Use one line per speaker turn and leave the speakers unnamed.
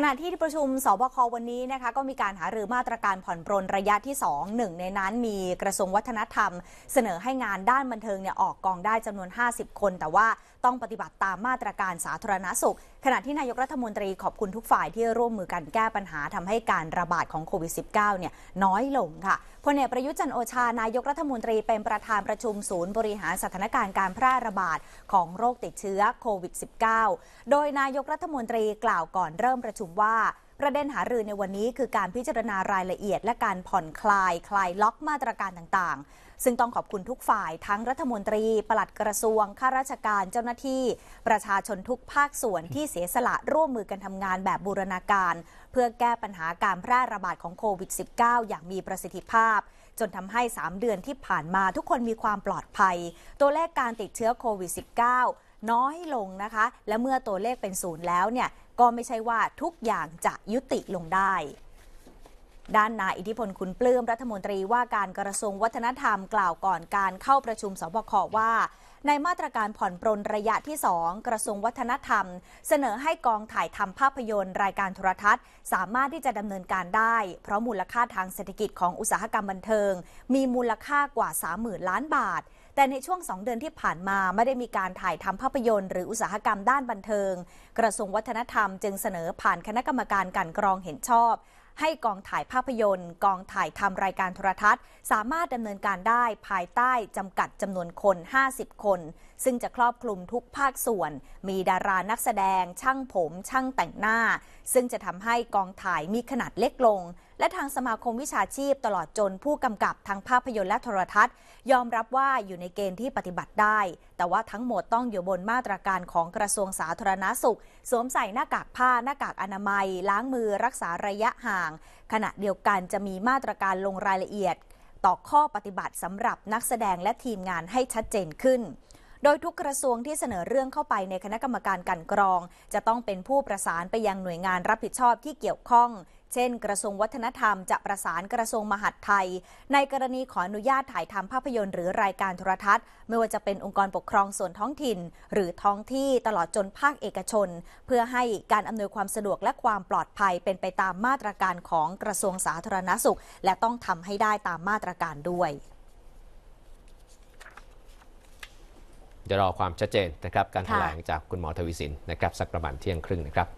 ขณะที่ที่ประชุมสบควันนี้นะคะก็มีการหารือมาตรการผ่อนปรนระยะที่ 2 1 ในนั้นมีกระทรวงวัฒนธรรมเสนอให้งานด้านบันเทิงเนี่ยออกกองได้จำนวน 50 คนแต่ว่าต้องปฏิบัติตามมาตรการสาธารณาสุข ขณะที่นายกรัฐมนตรีขอบคุณทุกฝ่ายที่ร่วมมือกันแก้ปัญหาทำให้การระบาดของโควิด -19 เนี่ยน้อยลงค่ะพลเอกประยุทธ์จันโอชานายกรัฐมนตรีเป็นประธานประชุมศูนย์บริหารสถานการณ์การแพร่ระบาดของโรคติดเชื้อโควิด -19 โดยนายกรัฐมนตรีกล่าวก่อนเริ่มประชุมมว่า ประเด็นหารือในวันนี้คือการพิจารณารายละเอียดและการผ่อนคลาย คลายล็อกมาตรการต่างๆ ซึ่งต้องขอบคุณทุกฝ่ายทั้งรัฐมนตรี ปลัดกระทรวง ข้าราชการเจ้าหน้าที่ ประชาชนทุกภาคส่วนที่เสียสละร่วมมือกันทำงานแบบบูรณาการ เพื่อแก้ปัญหาการแพร่ระบาดของโควิด -19 อย่างมีประสิทธิภาพ จนทำให้ 3 เดือนที่ผ่านมาทุกคนมีความปลอดภัยตัวเลขการติดเชื้อโควิด -19 น้อยลงนะคะ และเมื่อตัวเลขเป็นศูนย์แล้วเนี่ย ก็ไม่ใช่ว่าทุกอย่างจะยุติลงได้ด้านนายอิทธิพลคุณปลื้มรัฐมนตรีว่าการกระทรวงวัฒนธรรมกล่าวก่อนการเข้าประชุมสบคว่า ในมาตรการผ่อนปรนระยะที่ 2 กระทรวงวัฒนธรรม เสนอให้กองถ่ายทำภาพยนตร์ รายการโทรทัศน์ สามารถที่จะดำเนินการได้ เพราะมูลค่าทางเศรษฐกิจของอุตสาหกรรมบันเทิงมีมูลค่ากว่า30,000ล้านบาท แต่ในช่วง 2 เดือนที่ผ่านมาไม่ได้มีการถ่ายทำภาพยนตร์หรืออุตสาหกรรมด้านบันเทิง กระทรวงวัฒนธรรมจึงเสนอผ่านคณะกรรมการการกรองเห็นชอบให้กองถ่ายภาพยนตร์กองถ่ายทำรายการโทรทัศน์ สามารถดำเนินการได้ภายใต้จำกัดจำนวนคน 50 คน ซึ่งจะครอบคลุมทุกภาคส่วน มีดารานักแสดง ช่างผม ช่างแต่งหน้า ซึ่งจะทำให้กองถ่ายมีขนาดเล็กลงและทางสมาคมวิชาชีพตลอดจนผู้กำกับทางภาพยนตร์และโทรทัศน์ ยอมรับว่าอยู่ในเกณฑ์ที่ปฏิบัติได้ แต่ว่าทั้งหมดต้องอยู่บนมาตรการของกระทรวงสาธารณาสุข สวมใส่หน้ากากผ้า หน้ากากอนามัย ล้างมือ รักษาระยะห่าง ขณะเดียวกันจะมีมาตรการลงรายละเอียด ต่อข้อปฏิบัติสำหรับนักแสดงและทีมงานให้ชัดเจนขึ้น โดยทุกกระทรวงที่เสนอเรื่องเข้าไปในคณะกรรมการกันกรอง จะต้องเป็นผู้ประสานไปยังหน่วยงานรับผิดชอบที่เกี่ยวข้องเช่นกระทรวงวัฒนธรรมจะประสานกระทรวงมหาดไทย ในกรณีขออนุญาตถ่ายทำภาพยนตร์หรือรายการโทรทัศน์ ไม่ว่าจะเป็นองค์กรปกครองส่วนท้องถิ่น หรือท้องที่ตลอดจนภาคเอกชน เพื่อให้การอำนวยความสะดวกและความปลอดภัยเป็นไปตามมาตรการของกระทรวงสาธารณสุข และต้องทำให้ได้ตามมาตรการด้วยเดี๋ยวรอความชัดเจนนะครับ การแถลงจากคุณหมอทวีสินนะครับสักประมาณเที่ยงครึ่งนะครับ